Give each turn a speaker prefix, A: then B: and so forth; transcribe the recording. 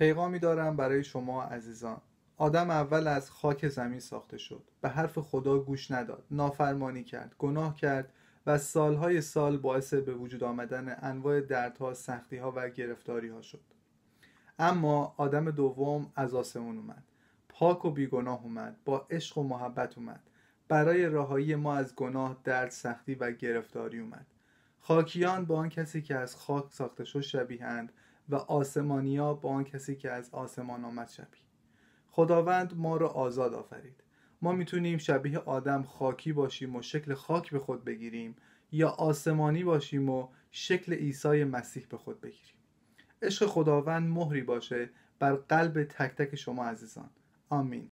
A: پیغامی دارم برای شما عزیزان آدم اول از خاک زمین ساخته شد به حرف خدا گوش نداد نافرمانی کرد گناه کرد و سالهای سال باعث به وجود آمدن انواع دردها سختیها و گرفتاریها شد اما آدم دوم از آسمون اومد پاک و بیگناه اومد با عشق و محبت اومد برای رهایی ما از گناه درد سختی و گرفتاری اومد خاکیان با آن کسی که از خاک ساخته شد شبیهند و آسمانیا با آن کسی که از آسمان آمد شبیه خداوند ما را آزاد آفرید ما میتونیم شبیه آدم خاکی باشیم و شکل خاک به خود بگیریم یا آسمانی باشیم و شکل عیسی مسیح به خود بگیریم عشق خداوند مهری باشه بر قلب تک تک شما عزیزان آمین